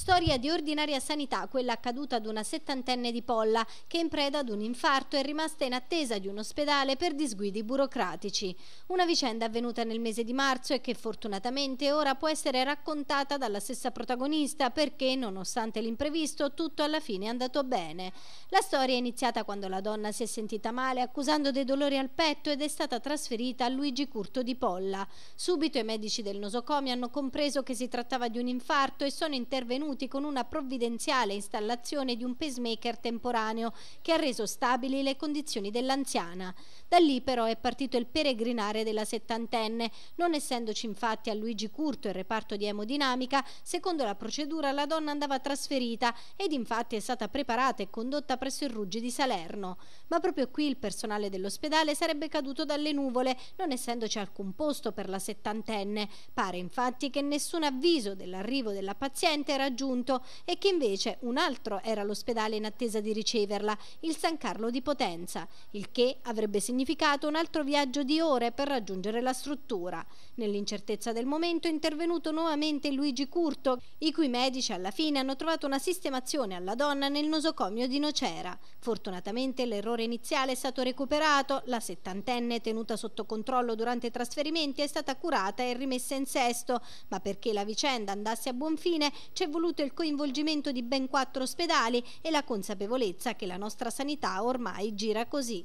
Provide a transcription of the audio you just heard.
Storia di ordinaria sanità, quella accaduta ad una settantenne di Polla, che in preda ad un infarto è rimasta in attesa di un ospedale per disguidi burocratici. Una vicenda avvenuta nel mese di marzo e che fortunatamente ora può essere raccontata dalla stessa protagonista perché, nonostante l'imprevisto, tutto alla fine è andato bene. La storia è iniziata quando la donna si è sentita male accusando dei dolori al petto ed è stata trasferita a Luigi Curto di Polla. Subito i medici del nosocomio hanno compreso che si trattava di un infarto e sono intervenuti ottenuti con una provvidenziale installazione di un pacemaker temporaneo che ha reso stabili le condizioni dell'anziana. Da lì però è partito il peregrinare della settantenne, non essendoci infatti a Luigi Curto il reparto di emodinamica, secondo la procedura la donna andava trasferita ed infatti è stata preparata e condotta presso il Ruggi di Salerno. Ma proprio qui il personale dell'ospedale sarebbe caduto dalle nuvole, non essendoci alcun posto per la settantenne. Pare infatti che nessun avviso dell'arrivo della paziente era raggiunto e che invece un altro era all'ospedale in attesa di riceverla, il San Carlo di Potenza, il che avrebbe significato un altro viaggio di ore per raggiungere la struttura. Nell'incertezza del momento è intervenuto nuovamente Luigi Curto, i cui medici alla fine hanno trovato una sistemazione alla donna nel nosocomio di Nocera. Fortunatamente l'errore iniziale è stato recuperato, la settantenne tenuta sotto controllo durante i trasferimenti è stata curata e rimessa in sesto, ma perché la vicenda andasse a buon fine c'è voluto voluto il coinvolgimento di ben quattro ospedali e la consapevolezza che la nostra sanità ormai gira così.